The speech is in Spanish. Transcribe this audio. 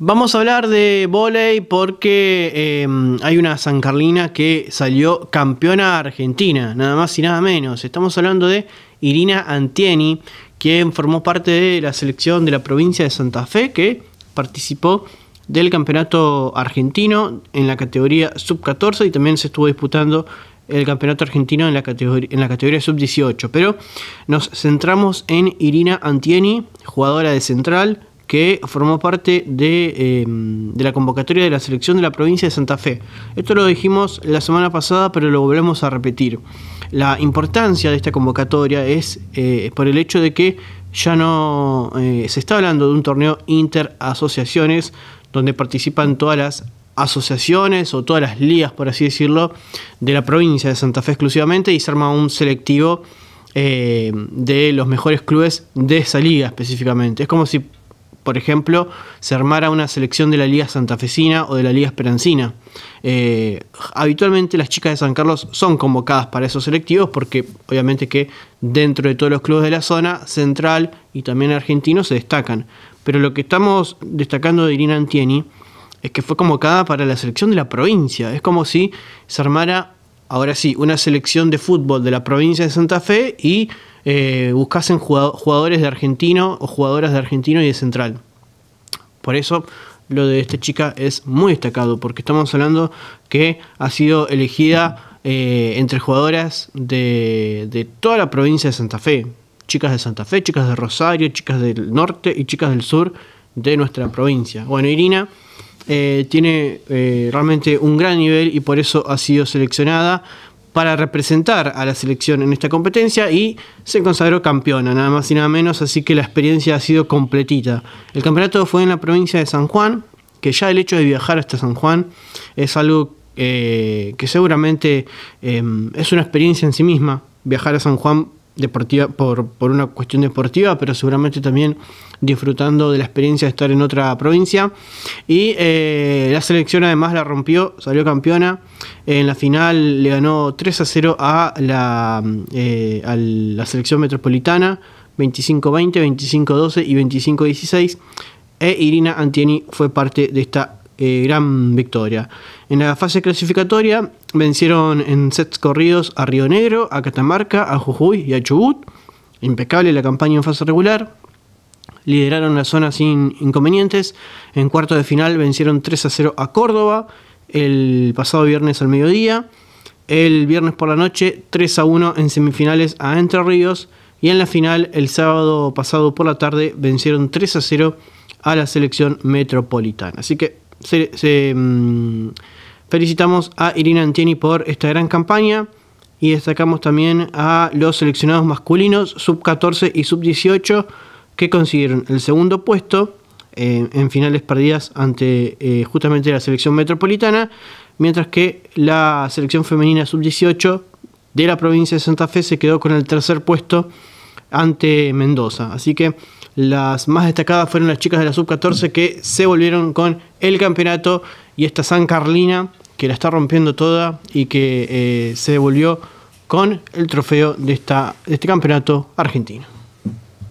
Vamos a hablar de volei porque em, hay una San Carlina que salió campeona argentina, nada más y nada menos. Estamos hablando de Irina Antieni, quien formó parte de la selección de la provincia de Santa Fe, que participó del campeonato argentino en la categoría sub-14 y también se estuvo disputando el campeonato argentino en la categoría, en la categoría sub-18. Pero nos centramos en Irina Antieni, jugadora de central, que formó parte em, de, la convocatoria de la selección de la provincia de Santa Fe. Esto lo dijimos la semana pasada, pero lo volvemos a repetir. La importancia de esta convocatoria es eh, por el hecho de que ya no eh, se está hablando de un torneo interasociaciones donde participan todas las asociaciones o todas las ligas, por así decirlo, de la provincia de Santa Fe exclusivamente y se arma un selectivo eh, de los mejores clubes de esa liga específicamente. Es como si por ejemplo, se armara una selección de la Liga Santafesina o de la Liga Esperancina. Eh, habitualmente las chicas de San Carlos son convocadas para esos selectivos porque obviamente que dentro de todos los clubes de la zona central y también argentino se destacan. Pero lo que estamos destacando de Irina Antieni es que fue convocada para la selección de la provincia. Es como si se armara Ahora sí, una selección de fútbol de la provincia de Santa Fe y eh, buscasen jugadores de argentino o jugadoras de argentino y de central. Por eso lo de esta chica es muy destacado, porque estamos hablando que ha sido elegida eh, entre jugadoras de toda la provincia de Santa Fe. Chicas de Santa Fe, chicas de Rosario, chicas del norte y chicas del sur de nuestra provincia. Bueno, Irina eh, tiene eh, realmente un gran nivel y por eso ha sido seleccionada para representar a la selección en esta competencia y se consagró campeona, nada más y nada menos, así que la experiencia ha sido completita. El campeonato fue en la provincia de San Juan, que ya el hecho de viajar hasta San Juan es algo eh, que seguramente em, es una experiencia en sí misma, viajar a San Juan deportiva, por, una cuestión deportiva, pero seguramente también disfrutando de la experiencia de estar en otra provincia. Y eh, la selección además la rompió, salió campeona. En la final le ganó 3 a 0 a la, eh, a la selección metropolitana, 25-20, 25-12 y 25-16. E Irina Antieni fue parte de esta eh, gran victoria. En la fase clasificatoria vencieron en sets corridos a Río Negro, a Catamarca, a Jujuy y a Chubut. Impecable la campaña en fase regular. Lideraron la zona sin inconvenientes. En cuarto de final vencieron 3 a 0 a Córdoba el pasado viernes al mediodía. El viernes por la noche 3 a 1 en semifinales a Entre Ríos. Y en la final el sábado pasado por la tarde vencieron 3 a 0 a la selección metropolitana. Así que Mm, felicitamos a Irina Antieni por esta gran campaña y destacamos también a los seleccionados masculinos sub 14 y sub 18 que consiguieron el segundo puesto eh, en finales perdidas ante eh, justamente la selección metropolitana, mientras que la selección femenina sub 18 de la provincia de Santa Fe se quedó con el tercer puesto ante Mendoza. Así que las más destacadas fueron las chicas de la sub-14 que se volvieron con el campeonato y esta San Carlina que la está rompiendo toda y que eh, se devolvió con el trofeo de, esta, de este campeonato argentino.